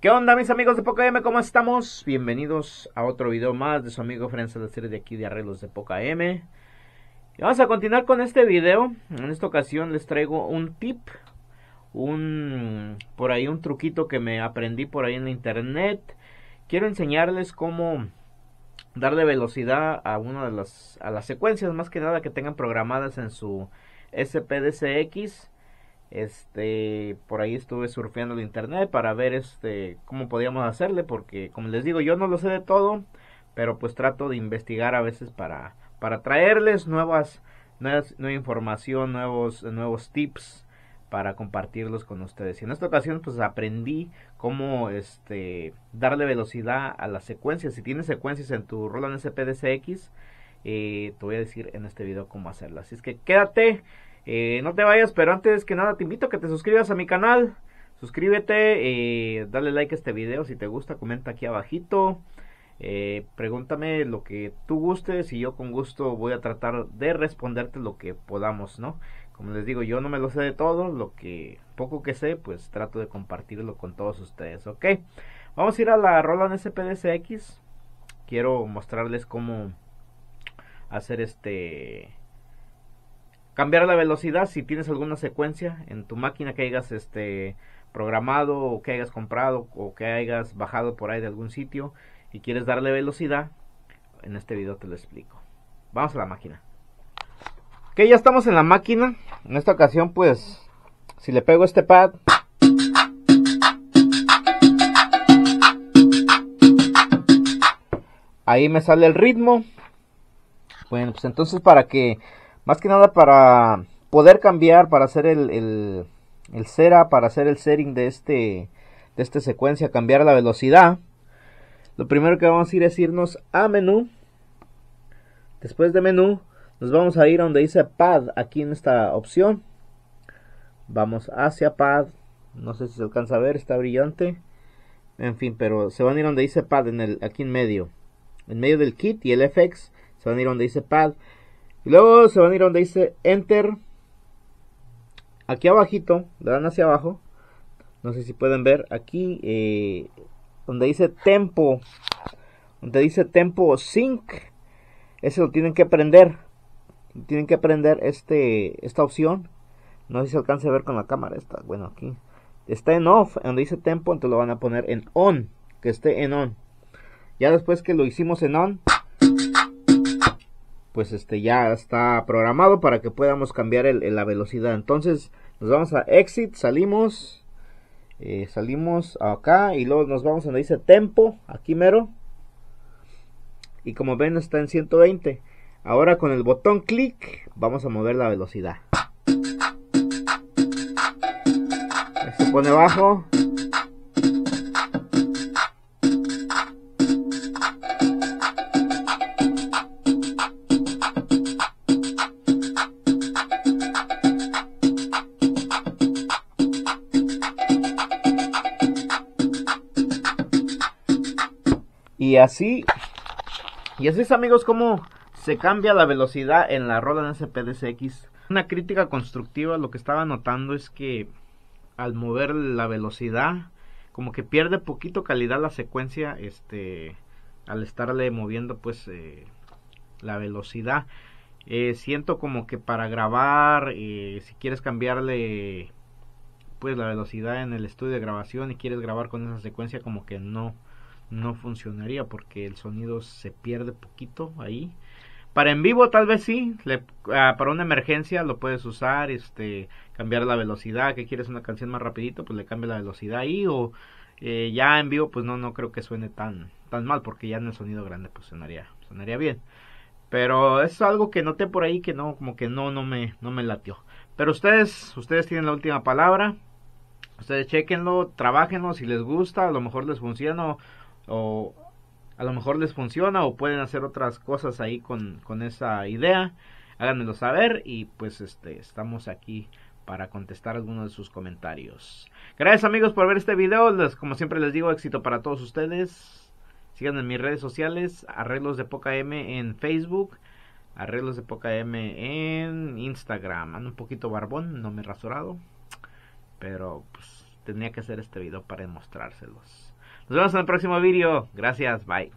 ¿Qué onda mis amigos de Poca M, ¿Cómo estamos? Bienvenidos a otro video más de su amigo Frenza de serie de aquí de arreglos de Poca Y vamos a continuar con este video. En esta ocasión les traigo un tip, un por ahí un truquito que me aprendí por ahí en internet. Quiero enseñarles cómo darle velocidad a una de las las secuencias más que nada que tengan programadas en su SPDCX este por ahí estuve surfeando el internet para ver este cómo podíamos hacerle porque como les digo yo no lo sé de todo pero pues trato de investigar a veces para para traerles nuevas nuevas nueva información nuevos nuevos tips para compartirlos con ustedes y en esta ocasión pues aprendí cómo este darle velocidad a las secuencias si tienes secuencias en tu Roland spdsx eh, te voy a decir en este video cómo hacerlas así es que quédate eh, no te vayas, pero antes que nada te invito a que te suscribas a mi canal. Suscríbete, eh, dale like a este video si te gusta, comenta aquí abajito. Eh, pregúntame lo que tú gustes y yo con gusto voy a tratar de responderte lo que podamos, ¿no? Como les digo, yo no me lo sé de todo, lo que poco que sé, pues trato de compartirlo con todos ustedes, ¿ok? Vamos a ir a la Roland SPDCX. Quiero mostrarles cómo hacer este cambiar la velocidad si tienes alguna secuencia en tu máquina que hayas este programado o que hayas comprado o que hayas bajado por ahí de algún sitio y quieres darle velocidad en este video te lo explico vamos a la máquina ok ya estamos en la máquina en esta ocasión pues si le pego este pad ahí me sale el ritmo bueno pues entonces para que más que nada para poder cambiar, para hacer el, el, cera, para hacer el setting de este de esta secuencia, cambiar la velocidad. Lo primero que vamos a ir es irnos a menú. Después de menú, nos vamos a ir a donde dice pad, aquí en esta opción. Vamos hacia pad. No sé si se alcanza a ver, está brillante. En fin, pero se van a ir donde dice pad, en el, aquí en medio. En medio del kit y el FX, se van a ir donde dice pad. Y luego se van a ir donde dice Enter. Aquí abajito, le dan hacia abajo. No sé si pueden ver aquí eh, donde dice Tempo. Donde dice Tempo Sync. eso lo tienen que aprender. Tienen que aprender este, esta opción. No sé si se alcance a ver con la cámara. Está bueno aquí. Está en off. Donde dice tempo, entonces lo van a poner en on. Que esté en on. Ya después que lo hicimos en on, pues este ya está programado para que podamos cambiar la velocidad. Entonces nos vamos a exit, salimos, eh, salimos acá y luego nos vamos donde dice tempo, aquí mero. Y como ven está en 120. Ahora con el botón clic vamos a mover la velocidad. Se pone bajo. Y así, y así es amigos cómo se cambia la velocidad en la Roland SPDCX. Una crítica constructiva lo que estaba notando es que al mover la velocidad como que pierde poquito calidad la secuencia este al estarle moviendo pues eh, la velocidad. Eh, siento como que para grabar, eh, si quieres cambiarle pues la velocidad en el estudio de grabación y quieres grabar con esa secuencia como que no no funcionaría porque el sonido se pierde poquito ahí. Para en vivo tal vez sí, ah, para una emergencia lo puedes usar, este, cambiar la velocidad, que quieres una canción más rapidito, pues le cambia la velocidad ahí o eh, ya en vivo pues no no creo que suene tan tan mal porque ya en el sonido grande pues sonaría, bien. Pero es algo que noté por ahí que no como que no no me no me latió. Pero ustedes ustedes tienen la última palabra. Ustedes chequenlo, trabajenlo si les gusta, a lo mejor les funciona o a lo mejor les funciona o pueden hacer otras cosas ahí con, esa idea, háganmelo saber y pues este, estamos aquí para contestar algunos de sus comentarios. Gracias amigos por ver este video, les, como siempre les digo, éxito para todos ustedes. Sigan en mis redes sociales, Arreglos de Poca M en Facebook, Arreglos de Poca M en Instagram. Ando un poquito barbón, no me he rasurado, pero pues tenía que hacer este video para demostrárselos. Nos vemos en el próximo vídeo. Gracias, bye.